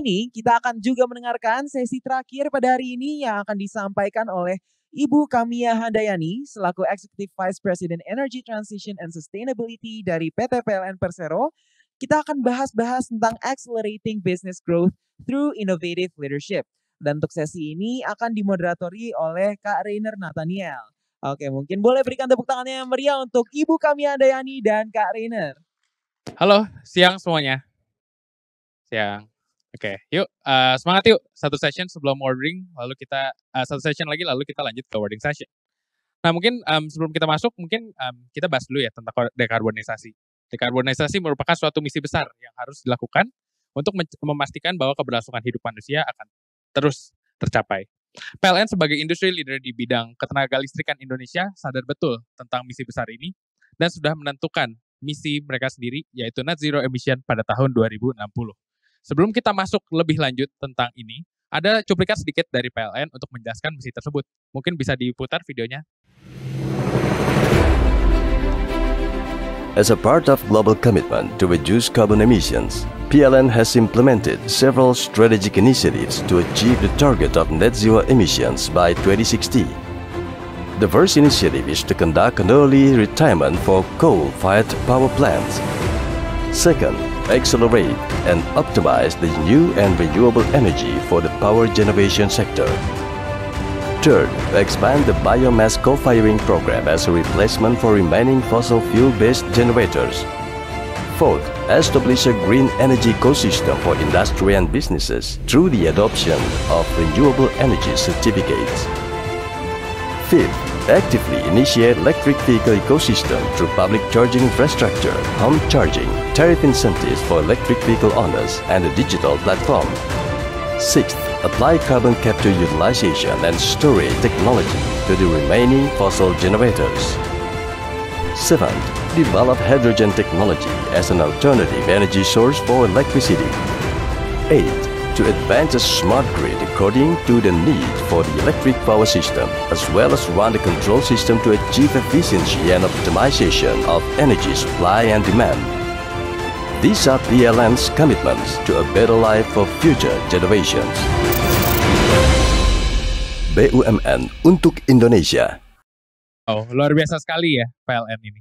ini kita akan juga mendengarkan sesi terakhir pada hari ini yang akan disampaikan oleh Ibu Kamia Handayani selaku Executive Vice President Energy Transition and Sustainability dari PT PLN Persero. Kita akan bahas-bahas tentang accelerating business growth through innovative leadership. Dan untuk sesi ini akan dimoderatori oleh Kak Rainer Nathaniel. Oke, mungkin boleh berikan tepuk tangannya yang meriah untuk Ibu Kamia Handayani dan Kak Rainer. Halo, siang semuanya. Siang. Oke, okay, yuk uh, semangat yuk satu session sebelum ordering, lalu kita uh, satu session lagi, lalu kita lanjut ke ordering session. Nah mungkin um, sebelum kita masuk, mungkin um, kita bahas dulu ya tentang dekarbonisasi. Dekarbonisasi merupakan suatu misi besar yang harus dilakukan untuk memastikan bahwa keberlangsungan hidup manusia akan terus tercapai. PLN sebagai industri leader di bidang ketenaga listrikan Indonesia sadar betul tentang misi besar ini dan sudah menentukan misi mereka sendiri yaitu net zero emission pada tahun 2060. Sebelum kita masuk lebih lanjut tentang ini, ada cuplikan sedikit dari PLN untuk menjelaskan misi tersebut. Mungkin bisa diputar videonya. As a part of global commitment to reduce carbon emissions, PLN has implemented several strategic initiatives to achieve the target of net zero emissions by 2060. The first initiative is to conduct an early retirement for coal-fired power plants. Second, accelerate and optimize the new and renewable energy for the power generation sector. Third, expand the biomass co-firing program as a replacement for remaining fossil fuel-based generators. Fourth, establish a green energy ecosystem for industry and businesses through the adoption of renewable energy certificates. Fifth, actively initiate electric vehicle ecosystem through public charging infrastructure, home charging, tariff incentives for electric vehicle owners, and a digital platform. Sixth, apply carbon capture utilization and storage technology to the remaining fossil generators. Seventh, develop hydrogen technology as an alternative energy source for electricity. Eight, to advance a smart grid according to the need for the electric power system, as well as run the control system to achieve efficiency and optimization of energy supply and demand. These are PLN's commitments to a better life for future generations. BUMN untuk Indonesia. Oh, luar biasa sekali ya PLN ini.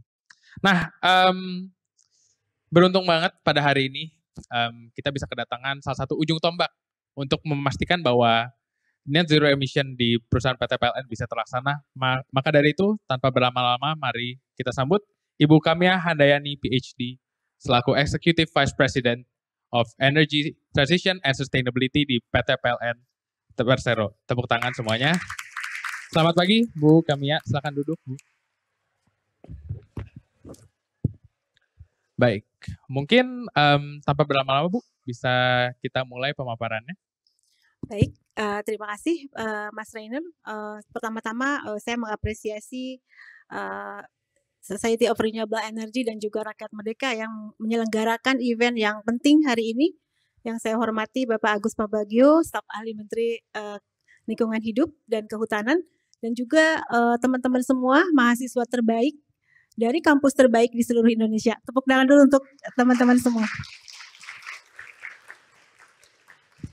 Nah, um, beruntung banget pada hari ini um, kita bisa kedatangan salah satu ujung tombak untuk memastikan bahwa net zero emission di perusahaan PT PLN bisa terlaksana. Maka dari itu, tanpa berlama-lama, mari kita sambut Ibu Kamia Handayani, PhD, selaku Executive Vice President of Energy Transition and Sustainability di PT PLN Persero. Tepuk tangan semuanya. Selamat pagi, Bu Kamia. Silakan duduk, Bu. Baik, Mungkin um, tanpa berlama-lama Bu, bisa kita mulai pemaparannya. Baik, uh, terima kasih uh, Mas Rainer. Uh, eh, pertama-tama uh, saya mengapresiasi uh, Society of Renewable Energy dan juga Rakyat Merdeka yang menyelenggarakan event yang penting hari ini yang saya hormati Bapak Agus Pabagio staf ahli Menteri uh, Lingkungan Hidup dan Kehutanan dan juga teman-teman uh, teman -teman semua mahasiswa terbaik dari kampus terbaik di seluruh Indonesia. Tepuk tangan dulu untuk teman-teman semua.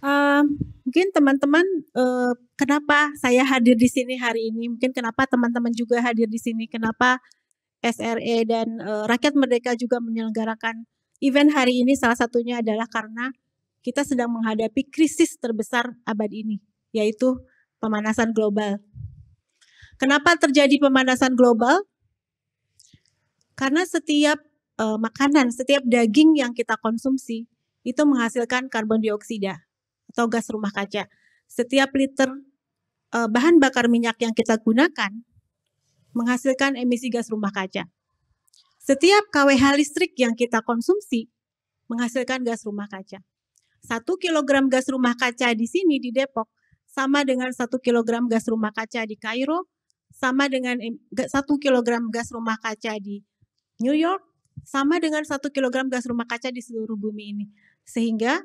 Uh, mungkin teman-teman uh, kenapa saya hadir di sini hari ini? Mungkin kenapa teman-teman juga hadir di sini? Kenapa SRE dan uh, Rakyat Merdeka juga menyelenggarakan event hari ini? Salah satunya adalah karena kita sedang menghadapi krisis terbesar abad ini, yaitu pemanasan global. Kenapa terjadi pemanasan global? Karena setiap uh, makanan, setiap daging yang kita konsumsi itu menghasilkan karbon dioksida atau gas rumah kaca. Setiap liter uh, bahan bakar minyak yang kita gunakan menghasilkan emisi gas rumah kaca. Setiap kWh listrik yang kita konsumsi menghasilkan gas rumah kaca. Satu kilogram gas rumah kaca di sini di Depok sama dengan satu kilogram gas rumah kaca di Kairo, sama dengan satu kilogram gas rumah kaca di New York sama dengan 1 kg gas rumah kaca di seluruh bumi ini. Sehingga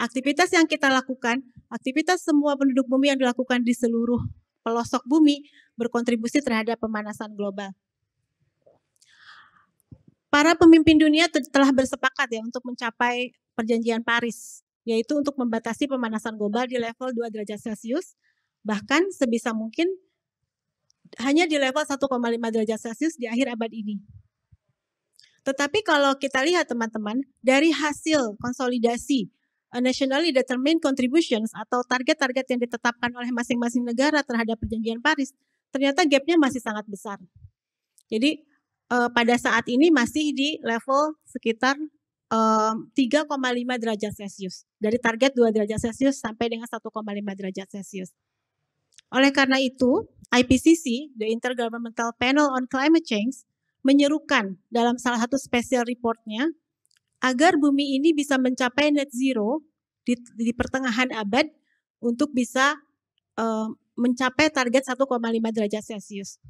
aktivitas yang kita lakukan, aktivitas semua penduduk bumi yang dilakukan di seluruh pelosok bumi berkontribusi terhadap pemanasan global. Para pemimpin dunia telah bersepakat ya untuk mencapai perjanjian Paris, yaitu untuk membatasi pemanasan global di level 2 derajat Celcius, bahkan sebisa mungkin hanya di level 1,5 derajat Celcius di akhir abad ini. Tetapi kalau kita lihat teman-teman, dari hasil konsolidasi uh, nationally determined contributions atau target-target yang ditetapkan oleh masing-masing negara terhadap perjanjian Paris, ternyata gapnya masih sangat besar. Jadi eh, pada saat ini masih di level sekitar eh, um, 3,5 derajat Celcius. Dari target 2 derajat Celcius sampai dengan 1,5 derajat Celcius. Oleh karena itu, IPCC, the Intergovernmental Panel on Climate Change, menyerukan dalam salah satu special reportnya agar bumi ini bisa mencapai net zero di, di pertengahan abad untuk bisa uh, mencapai target 1,5 derajat Celsius.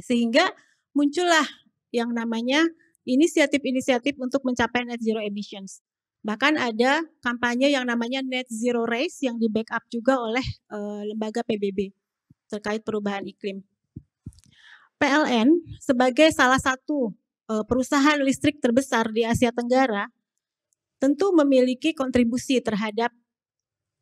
Sehingga muncullah yang namanya inisiatif-inisiatif untuk mencapai net zero emissions. Bahkan ada kampanye yang namanya Net Zero Race yang di backup juga oleh uh, lembaga PBB terkait perubahan iklim. PLN sebagai salah satu uh, perusahaan listrik terbesar di Asia Tenggara tentu memiliki kontribusi terhadap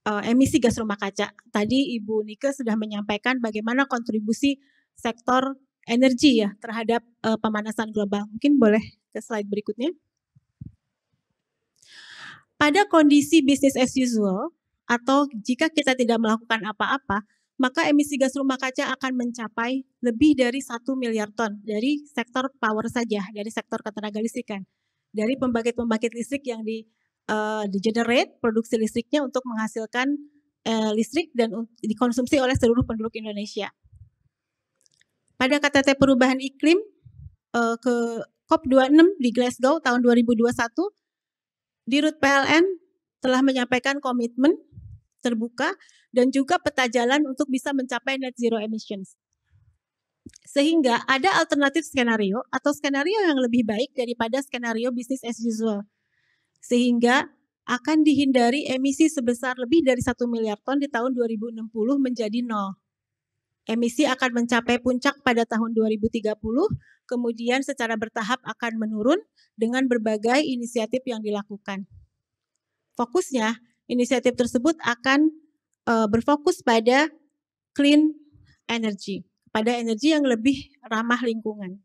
uh, emisi gas rumah kaca. Tadi Ibu Nike sudah menyampaikan bagaimana kontribusi sektor energi ya terhadap uh, pemanasan global. Mungkin boleh ke slide berikutnya. Pada kondisi bisnis as usual, atau jika kita tidak melakukan apa-apa, maka emisi gas rumah kaca akan mencapai lebih dari 1 miliar ton dari sektor power saja, dari sektor ketenaga listrikan. Dari pembangkit-pembangkit listrik yang di, uh, eh, di generate produksi listriknya untuk menghasilkan uh, listrik dan dikonsumsi oleh seluruh penduduk Indonesia. Pada KTT Perubahan Iklim uh, ke COP26 di Glasgow tahun 2021, Dirut PLN telah menyampaikan komitmen terbuka dan juga peta jalan untuk bisa mencapai net zero emissions. Sehingga ada alternatif skenario atau skenario yang lebih baik daripada skenario bisnis as usual. Sehingga akan dihindari emisi sebesar lebih dari 1 miliar ton di tahun 2060 menjadi nol. Emisi akan mencapai puncak pada tahun 2030, kemudian secara bertahap akan menurun dengan berbagai inisiatif yang dilakukan. Fokusnya, inisiatif tersebut akan eh, berfokus pada clean energy, pada energi yang lebih ramah lingkungan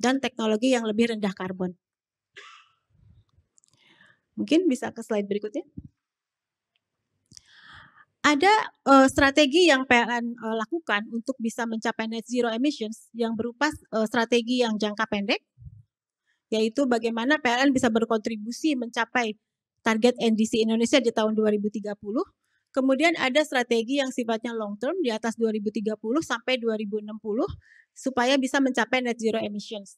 dan teknologi yang lebih rendah karbon. Mungkin bisa ke slide berikutnya ada uh, strategi yang PLN uh, eh, lakukan untuk bisa mencapai net zero emissions yang berupa uh, strategi yang jangka pendek, yaitu bagaimana PLN bisa berkontribusi mencapai target NDC Indonesia di tahun 2030. Kemudian ada strategi yang sifatnya long term di atas 2030 sampai 2060 supaya bisa mencapai net zero emissions.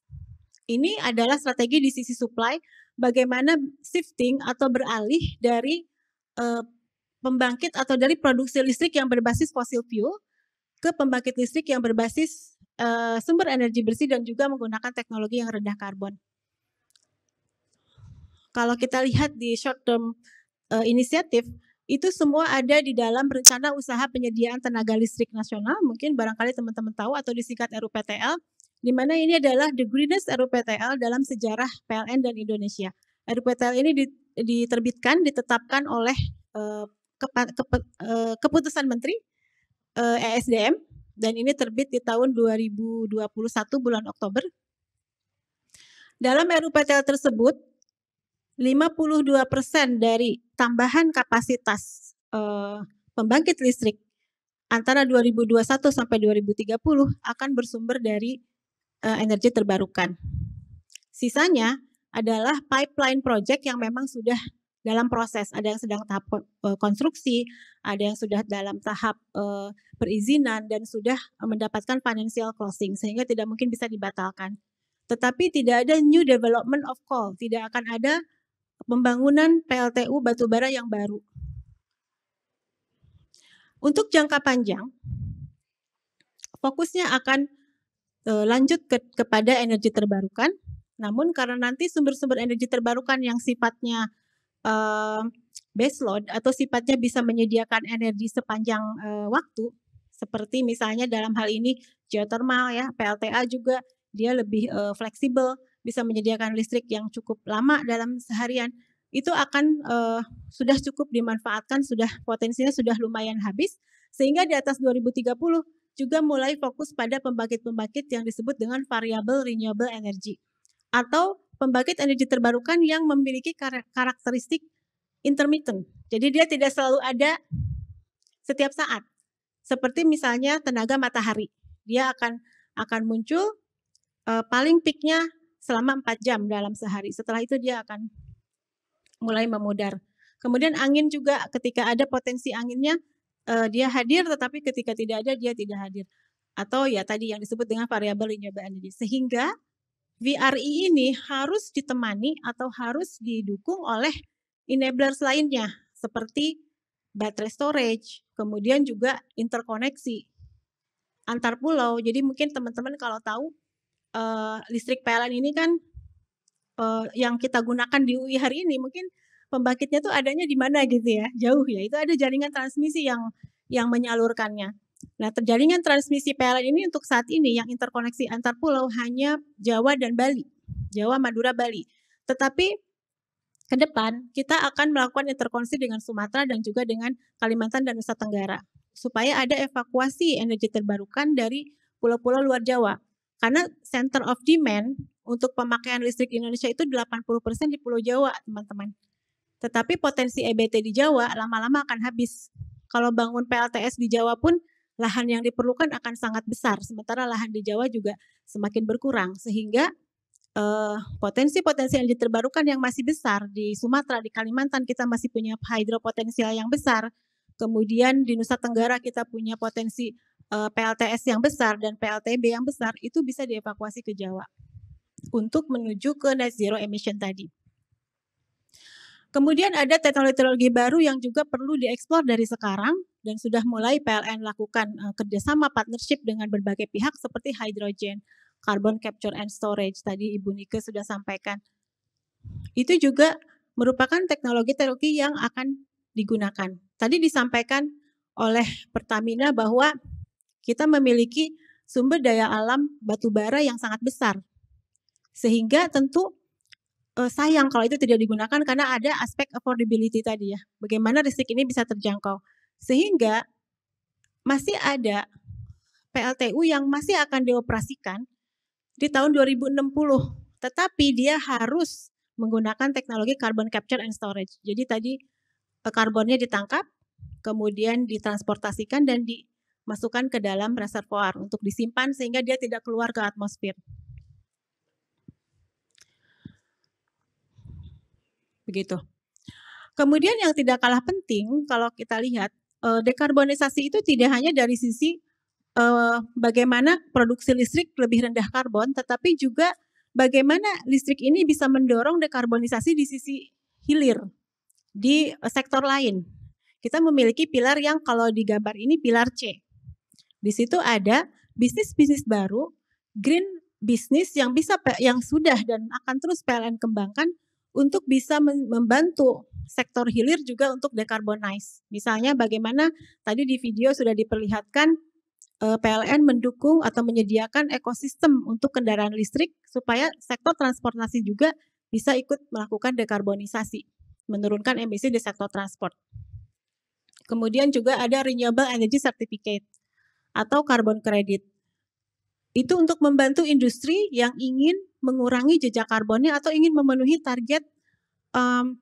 Ini adalah strategi di sisi supply bagaimana shifting atau beralih dari uh, pembangkit atau dari produksi listrik yang berbasis fosil fuel ke pembangkit listrik yang berbasis uh, sumber energi bersih dan juga menggunakan teknologi yang rendah karbon. Kalau kita lihat di short term uh, inisiatif, itu semua ada di dalam rencana usaha penyediaan tenaga listrik nasional, mungkin barangkali teman-teman tahu atau disingkat RUPTL, di mana ini adalah the greenest RUPTL dalam sejarah PLN dan Indonesia. RUPTL ini diterbitkan, ditetapkan oleh uh, kepa, kepe, eh, keputusan Menteri ESDM eh, e dan ini terbit di tahun 2021 bulan Oktober. Dalam RUPTL tersebut 52% dari tambahan kapasitas eh, pembangkit listrik antara 2021 sampai 2030 akan bersumber dari energi terbarukan. Sisanya adalah pipeline project yang memang sudah dalam proses, ada yang sedang tahap eh, konstruksi, ada yang sudah dalam tahap eh, perizinan dan sudah eh, mendapatkan financial closing sehingga tidak mungkin bisa dibatalkan. Tetapi tidak ada new development of coal, tidak akan ada pembangunan PLTU batubara yang baru. Untuk jangka panjang, fokusnya akan lanjut ke, kepada energi terbarukan. Namun karena nanti sumber-sumber energi terbarukan yang sifatnya uh, load atau sifatnya bisa menyediakan energi sepanjang uh, waktu seperti misalnya dalam hal ini geothermal ya PLTA juga dia lebih uh, fleksibel bisa menyediakan listrik yang cukup lama dalam seharian itu akan uh, sudah cukup dimanfaatkan sudah potensinya sudah lumayan habis sehingga di atas 2030 juga mulai fokus pada pembangkit-pembangkit yang disebut dengan variable renewable energy atau pembangkit energi terbarukan yang memiliki karakteristik intermittent. Jadi dia tidak selalu ada setiap saat. Seperti misalnya tenaga matahari. Dia akan akan muncul eh, paling peaknya selama 4 jam dalam sehari. Setelah itu dia akan mulai memudar. Kemudian angin juga ketika ada potensi anginnya eh, dia hadir tetapi ketika tidak ada dia tidak hadir. Atau ya tadi yang disebut dengan variabel renewable energy. Sehingga VRI ini harus ditemani atau harus didukung oleh enabler lainnya seperti baterai storage, kemudian juga interkoneksi antar pulau. Jadi mungkin teman-teman kalau tahu uh, listrik PLN ini kan uh, yang kita gunakan di UI hari ini mungkin pembangkitnya tuh adanya di mana gitu ya, jauh ya. Itu ada jaringan transmisi yang yang menyalurkannya. Nah, terjaringan transmisi PLN ini untuk saat ini yang interkoneksi antar pulau hanya Jawa dan Bali. Jawa, Madura, Bali. Tetapi ke depan kita akan melakukan interkoneksi dengan Sumatera dan juga dengan Kalimantan dan Nusa Tenggara supaya ada evakuasi energi terbarukan dari pulau-pulau luar Jawa. Karena center of demand untuk pemakaian listrik Indonesia itu 80% di Pulau Jawa, teman-teman. Tetapi potensi EBT di Jawa lama-lama akan habis. Kalau bangun PLTS di Jawa pun lahan yang diperlukan akan sangat besar. Sementara lahan di Jawa juga semakin berkurang sehingga eh, potensi-potensi energi terbarukan yang masih besar di Sumatera, di Kalimantan kita masih punya hidropotensial yang besar. Kemudian di Nusa Tenggara kita punya potensi uh, eh, PLTS yang besar dan PLTB yang besar itu bisa dievakuasi ke Jawa untuk menuju ke net zero emission tadi. Kemudian ada teknologi-teknologi baru yang juga perlu dieksplor dari sekarang dan sudah mulai PLN lakukan eh, kerjasama partnership dengan berbagai pihak seperti hydrogen, carbon capture and storage tadi Ibu Nike sudah sampaikan. Itu juga merupakan teknologi-teknologi yang akan digunakan. Tadi disampaikan oleh Pertamina bahwa kita memiliki sumber daya alam batubara yang sangat besar. Sehingga tentu Eh, sayang kalau itu tidak digunakan karena ada aspek affordability tadi ya. Bagaimana listrik ini bisa terjangkau. Sehingga masih ada PLTU yang masih akan dioperasikan di tahun 2060. Tetapi dia harus menggunakan teknologi carbon capture and storage. Jadi tadi eh, karbonnya ditangkap, kemudian ditransportasikan dan dimasukkan ke dalam reservoir untuk disimpan sehingga dia tidak keluar ke atmosfer. begitu. Kemudian yang tidak kalah penting kalau kita lihat dekarbonisasi itu tidak hanya dari sisi bagaimana produksi listrik lebih rendah karbon, tetapi juga bagaimana listrik ini bisa mendorong dekarbonisasi di sisi hilir di e, sektor lain. Kita memiliki pilar yang kalau digambar ini pilar C. Di situ ada bisnis-bisnis baru, green bisnis yang bisa yang sudah dan akan terus PLN kembangkan untuk bisa membantu sektor hilir juga untuk decarbonize. Misalnya bagaimana tadi di video sudah diperlihatkan eh, PLN mendukung atau menyediakan ekosistem untuk kendaraan listrik supaya sektor transportasi juga bisa ikut melakukan dekarbonisasi, menurunkan emisi di sektor transport. Kemudian juga ada renewable energy certificate atau carbon credit. Itu untuk membantu industri yang ingin mengurangi jejak karbonnya atau ingin memenuhi target um,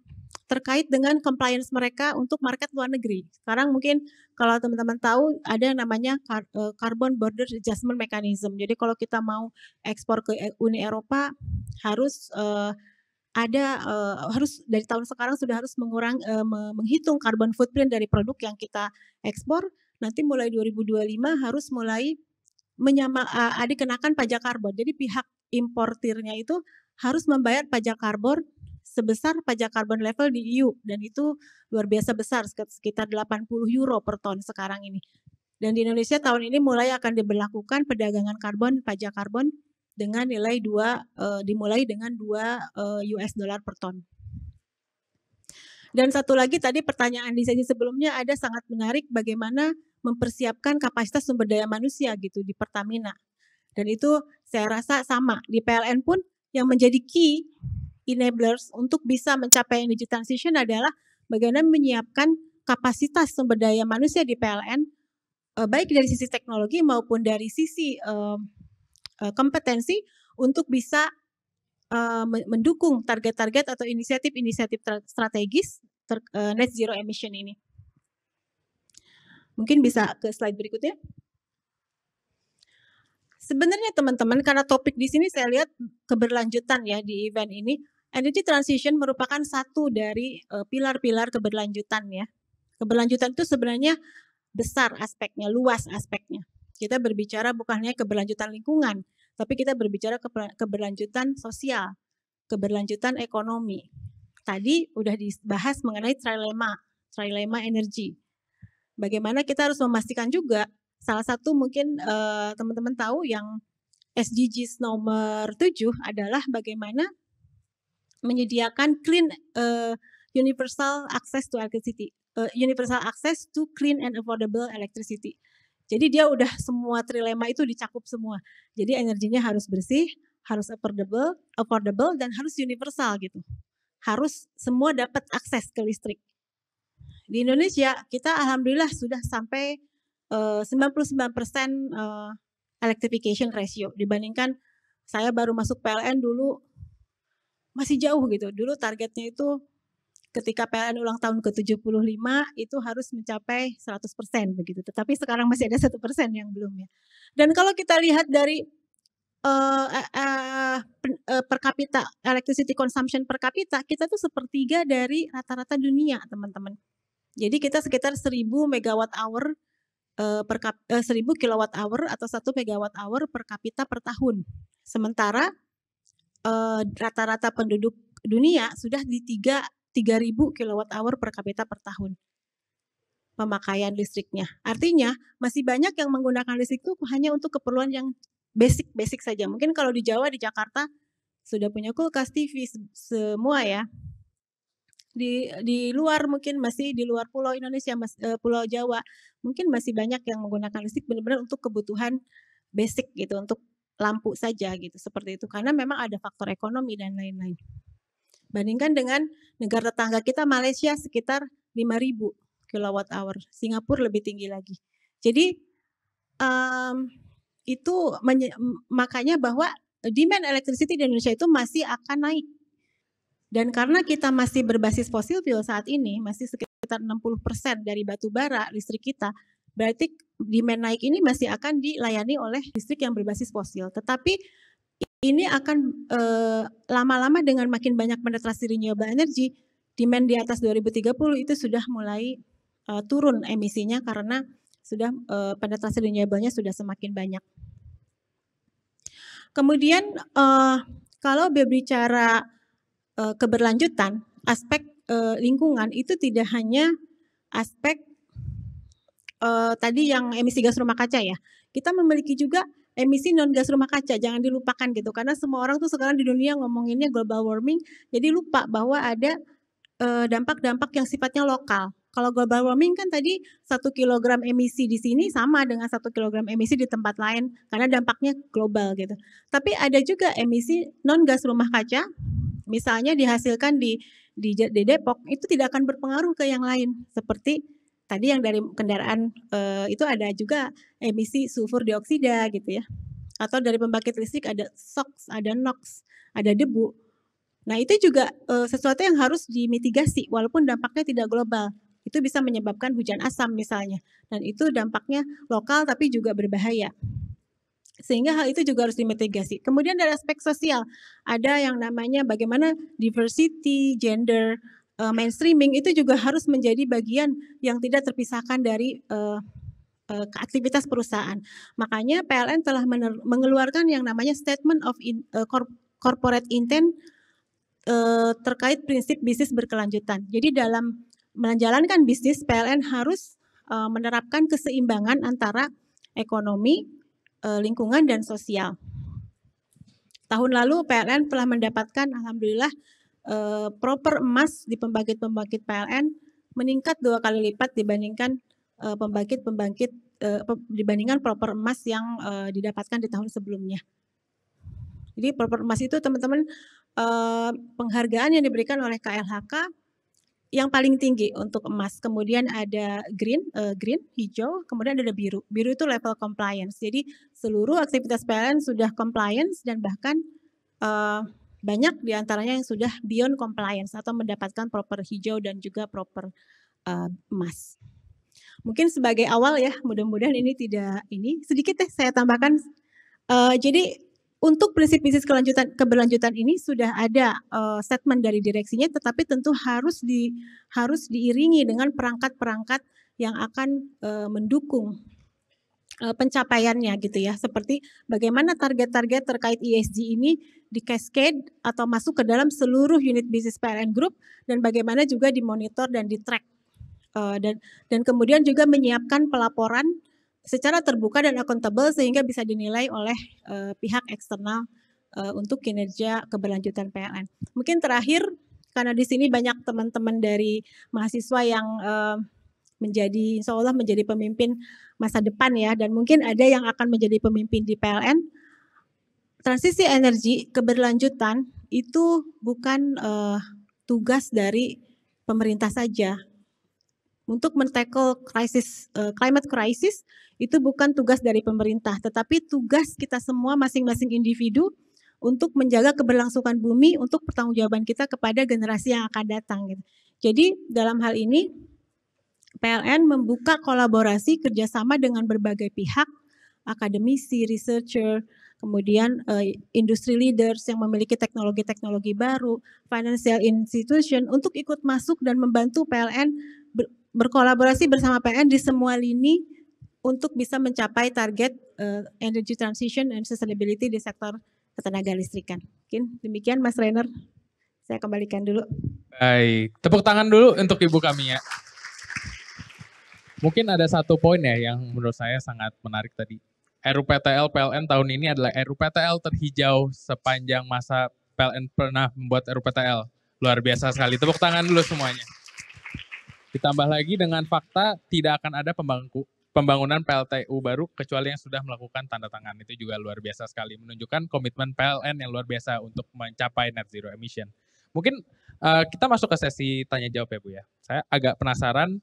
terkait dengan compliance mereka untuk market luar negeri. Sekarang mungkin kalau teman-teman tahu ada yang namanya e, carbon border adjustment mechanism. Jadi kalau kita mau ekspor ke Uni Eropa harus uh, ada uh, harus dari tahun sekarang sudah harus mengurang uh, menghitung carbon footprint dari produk yang kita ekspor. Nanti mulai 2025 harus mulai menyama uh, dikenakan pajak karbon. Jadi pihak importirnya itu harus membayar pajak karbon sebesar pajak karbon level di EU dan itu luar biasa besar sekitar 80 euro per ton sekarang ini. Dan di Indonesia tahun ini mulai akan diberlakukan perdagangan karbon pajak karbon dengan nilai 2 uh, e, dimulai dengan 2 uh, US dollar per ton. Dan satu lagi tadi pertanyaan di sesi sebelumnya ada sangat menarik bagaimana mempersiapkan kapasitas sumber daya manusia gitu di Pertamina. Dan itu saya rasa sama di PLN pun yang menjadi key enablers untuk bisa mencapai energy transition adalah bagaimana menyiapkan kapasitas sumber daya manusia di PLN eh, baik dari sisi teknologi maupun dari sisi eh, eh, kompetensi untuk bisa mendukung target-target atau inisiatif-inisiatif strategis net zero emission ini. Mungkin bisa ke slide berikutnya. Sebenarnya teman-teman karena topik di sini saya lihat keberlanjutan ya di event ini, energy transition merupakan satu dari eh, pilar-pilar keberlanjutan ya. Keberlanjutan itu sebenarnya besar aspeknya, luas aspeknya. Kita berbicara bukannya keberlanjutan lingkungan, tapi kita berbicara keberlanjutan sosial, keberlanjutan ekonomi. Tadi udah dibahas mengenai trilema, trilema energi bagaimana kita harus memastikan juga salah satu mungkin uh, teman-teman tahu yang SDGs nomor 7 adalah bagaimana menyediakan clean uh, universal access to electricity, uh, universal access to clean and affordable electricity. Jadi dia udah semua trilema itu dicakup semua. Jadi energinya harus bersih, harus affordable, affordable dan harus universal gitu. Harus semua dapat akses ke listrik. Di Indonesia kita alhamdulillah sudah sampai uh, 99% uh, electrification ratio dibandingkan saya baru masuk PLN dulu masih jauh gitu. Dulu targetnya itu ketika PLN ulang tahun ke-75 itu harus mencapai 100% begitu. Tetapi sekarang masih ada satu persen yang belum ya. Dan kalau kita lihat dari uh, uh, uh, per kapita electricity consumption per kapita kita tuh sepertiga dari rata-rata dunia, teman-teman. Jadi kita sekitar 1000 megawatt hour eh, per kap, eh, 1000 kilowatt hour atau 1 megawatt hour per kapita per tahun. Sementara eh, rata-rata eh, penduduk dunia sudah di 3 3000 kilowatt hour per kapita per tahun pemakaian listriknya. Artinya masih banyak yang menggunakan listrik itu hanya untuk keperluan yang basic-basic saja. Mungkin kalau di Jawa, di Jakarta sudah punya kulkas, TV semua ya di di luar mungkin masih di luar pulau Indonesia, mas, uh, pulau Jawa, mungkin masih banyak yang menggunakan listrik benar-benar untuk kebutuhan basic gitu, untuk lampu saja gitu, seperti itu. Karena memang ada faktor ekonomi dan lain-lain. Bandingkan dengan negara tetangga kita Malaysia sekitar 5000 kilowatt hour, Singapura lebih tinggi lagi. Jadi um, itu makanya bahwa demand electricity di Indonesia itu masih akan naik dan karena kita masih berbasis fosil fuel saat ini, masih sekitar 60% persen dari batu bara listrik kita, berarti demand naik ini masih akan dilayani oleh listrik yang berbasis fosil. Tetapi ini akan eh, lama-lama e, dengan makin banyak penetrasi renewable energy, demand di atas 2030 itu sudah mulai e, turun emisinya karena sudah e, penetrasi renewable-nya sudah semakin banyak. Kemudian kalau berbicara Eh, keberlanjutan, aspek eh, lingkungan itu tidak hanya aspek uh, tadi yang emisi gas rumah kaca ya. Kita memiliki juga emisi non gas rumah kaca jangan dilupakan gitu karena semua orang tuh sekarang di dunia ngomonginnya global warming jadi lupa bahwa ada dampak-dampak yang sifatnya lokal. Kalau global warming kan tadi satu kilogram emisi di sini sama dengan satu kilogram emisi di tempat lain karena dampaknya global gitu. Tapi ada juga emisi non gas rumah kaca misalnya dihasilkan di di, di Depok itu tidak akan berpengaruh ke yang lain seperti tadi yang dari kendaraan e, itu ada juga emisi sulfur dioksida gitu ya atau dari pembangkit listrik ada SOx ada NOx ada debu nah itu juga e, sesuatu yang harus dimitigasi walaupun dampaknya tidak global itu bisa menyebabkan hujan asam misalnya dan itu dampaknya lokal tapi juga berbahaya sehingga hal itu juga harus dimitigasi. Kemudian dari aspek sosial, ada yang namanya bagaimana diversity, gender, uh, mainstreaming itu juga harus menjadi bagian yang tidak terpisahkan dari uh, uh, aktivitas perusahaan. Makanya PLN telah mengeluarkan yang namanya Statement of in, uh, Corporate Intent uh, terkait prinsip bisnis berkelanjutan. Jadi dalam menjalankan bisnis, PLN harus uh, menerapkan keseimbangan antara ekonomi, Eh, lingkungan dan sosial. Tahun lalu PLN telah mendapatkan alhamdulillah eh, proper emas di pembangkit-pembangkit PLN meningkat dua kali lipat dibandingkan eh, pembangkit-pembangkit dibandingkan proper emas yang didapatkan di tahun sebelumnya. Jadi proper emas itu teman-teman penghargaan yang diberikan oleh KLHK yang paling tinggi untuk emas. Kemudian ada green, uh, green hijau, kemudian ada biru. Biru itu level compliance. Jadi seluruh aktivitas PLN sudah compliance dan bahkan uh, banyak diantaranya yang sudah beyond compliance atau mendapatkan proper hijau dan juga proper uh, emas. Mungkin sebagai awal ya, mudah-mudahan ini tidak ini sedikit deh saya tambahkan. Uh, jadi untuk prinsip bisnis kelanjutan keberlanjutan ini sudah ada uh, statement dari direksinya tetapi tentu harus di harus diiringi dengan perangkat-perangkat yang akan uh, mendukung uh, pencapaiannya gitu ya seperti bagaimana target-target terkait ESG ini di cascade atau masuk ke dalam seluruh unit bisnis PLN Group dan bagaimana juga dimonitor dan ditrack, uh, dan dan kemudian juga menyiapkan pelaporan secara terbuka dan akuntabel sehingga bisa dinilai oleh uh, pihak eksternal uh, untuk kinerja keberlanjutan PLN. Mungkin terakhir karena di sini banyak teman-teman dari mahasiswa yang uh, menjadi insya Allah menjadi pemimpin masa depan ya dan mungkin ada yang akan menjadi pemimpin di PLN. Transisi energi keberlanjutan itu bukan uh, tugas dari pemerintah saja, untuk men-tackle krisis uh, eh, climate crisis itu bukan tugas dari pemerintah, tetapi tugas kita semua masing-masing individu untuk menjaga keberlangsungan bumi untuk pertanggungjawaban kita kepada generasi yang akan datang gitu. Jadi dalam hal ini PLN membuka kolaborasi kerjasama dengan berbagai pihak, akademisi, researcher, kemudian uh, industri leaders yang memiliki teknologi-teknologi baru, financial institution untuk ikut masuk dan membantu PLN berkolaborasi bersama PN di semua lini untuk bisa mencapai target uh, energy transition and sustainability di sektor ketenaga listrikan. Mungkin demikian Mas Rainer. Saya kembalikan dulu. Baik, tepuk tangan dulu untuk Ibu kami ya. Mungkin ada satu poin ya yang menurut saya sangat menarik tadi. RUPTL PLN tahun ini adalah RUPTL terhijau sepanjang masa PLN pernah membuat RUPTL. Luar biasa sekali. Tepuk tangan dulu semuanya. Ditambah lagi dengan fakta tidak akan ada pembangku, pembangunan PLTU baru kecuali yang sudah melakukan tanda tangan. Itu juga luar biasa sekali menunjukkan komitmen PLN yang luar biasa untuk mencapai net zero emission. Mungkin uh, kita masuk ke sesi tanya jawab ya Bu ya. Saya agak penasaran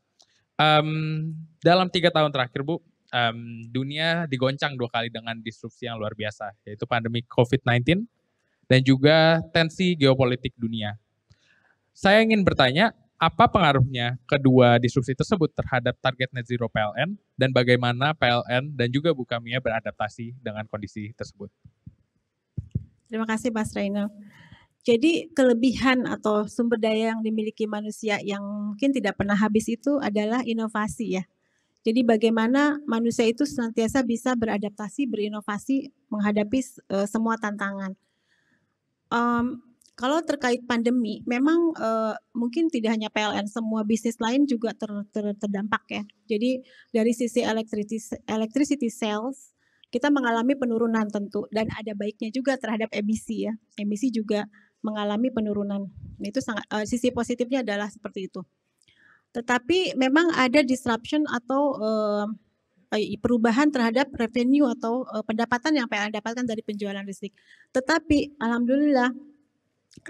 um, dalam tiga tahun terakhir Bu um, dunia digoncang dua kali dengan disrupsi yang luar biasa yaitu pandemi COVID-19 dan juga tensi geopolitik dunia. Saya ingin bertanya apa pengaruhnya kedua disrupsi tersebut terhadap target net zero PLN dan bagaimana PLN dan juga Bukamia beradaptasi dengan kondisi tersebut? Terima kasih Mas Reno. Jadi kelebihan atau sumber daya yang dimiliki manusia yang mungkin tidak pernah habis itu adalah inovasi ya. Jadi bagaimana manusia itu senantiasa bisa beradaptasi, berinovasi menghadapi uh, semua tantangan. Um, kalau terkait pandemi, memang uh, mungkin tidak hanya PLN, semua bisnis lain juga ter, ter, terdampak ya. Jadi dari sisi electricity, electricity sales, kita mengalami penurunan tentu dan ada baiknya juga terhadap emisi ya. Emisi juga mengalami penurunan. Nah, Itu sangat uh, sisi positifnya adalah seperti itu. Tetapi memang ada disruption atau uh, perubahan terhadap revenue atau uh, pendapatan yang PLN dapatkan dari penjualan listrik. Tetapi alhamdulillah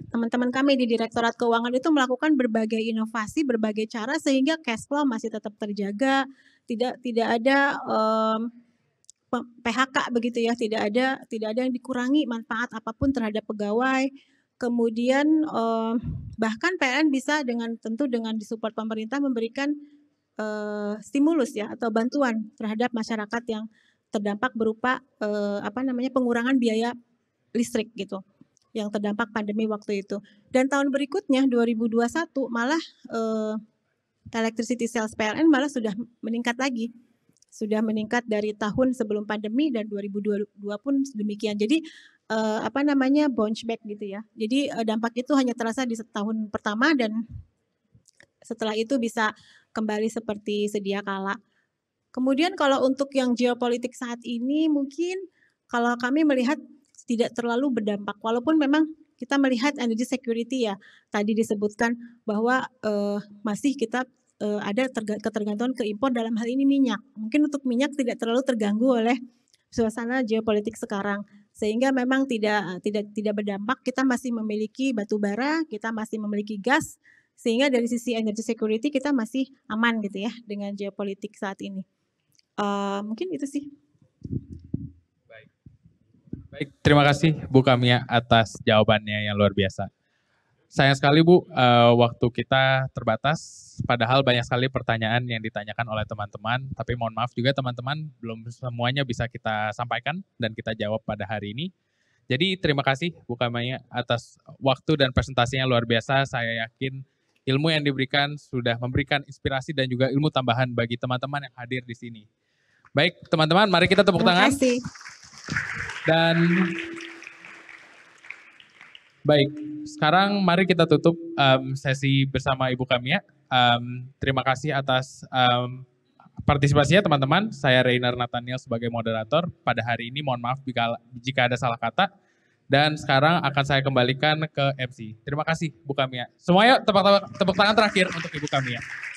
teman-teman kami di Direktorat Keuangan itu melakukan berbagai inovasi, berbagai cara sehingga cash flow masih tetap terjaga, tidak tidak ada um, mmm, PHK begitu ya, tidak ada tidak ada yang dikurangi manfaat apapun terhadap pegawai. Kemudian um, bahkan PLN bisa dengan tentu dengan disupport pemerintah memberikan uh, stimulus ya atau bantuan terhadap masyarakat yang terdampak berupa uh, apa namanya pengurangan biaya listrik gitu yang terdampak pandemi waktu itu. Dan tahun berikutnya 2021 malah uh, electricity sales PLN malah sudah meningkat lagi. Sudah meningkat dari tahun sebelum pandemi dan 2022 pun demikian. Jadi uh, apa namanya bounce back gitu ya. Jadi uh, dampak itu hanya terasa di tahun pertama dan setelah itu bisa kembali seperti sedia kala. Kemudian kalau untuk yang geopolitik saat ini mungkin kalau kami melihat tidak terlalu berdampak walaupun memang kita melihat energy security ya tadi disebutkan bahwa uh, masih kita uh, ada ketergantungan ke impor dalam hal ini minyak. Mungkin untuk minyak tidak terlalu terganggu oleh suasana geopolitik sekarang sehingga memang tidak tidak tidak berdampak kita masih memiliki batu bara, kita masih memiliki gas sehingga dari sisi energy security kita masih aman gitu ya dengan geopolitik saat ini. Uh, mungkin itu sih. Baik, terima kasih Bu Kamia atas jawabannya yang luar biasa. Sayang sekali Bu, eh, waktu kita terbatas, padahal banyak sekali pertanyaan yang ditanyakan oleh teman-teman, tapi mohon maaf juga teman-teman, belum semuanya bisa kita sampaikan dan kita jawab pada hari ini. Jadi terima kasih Bu Kamia atas waktu dan presentasinya yang luar biasa, saya yakin ilmu yang diberikan sudah memberikan inspirasi dan juga ilmu tambahan bagi teman-teman yang hadir di sini. Baik, teman-teman, mari kita tepuk tangan. Terima kasih. Dan baik, sekarang mari kita tutup um, sesi bersama Ibu Kamia. Ya. Um, terima kasih atas um, partisipasinya teman-teman. Saya Reiner Nathaniel sebagai moderator pada hari ini. Mohon maaf jika, jika ada salah kata. Dan sekarang akan saya kembalikan ke MC. Terima kasih Bu Kamia. Ya. Semuanya tepuk, tepuk tangan terakhir untuk Ibu Kamia. Ya.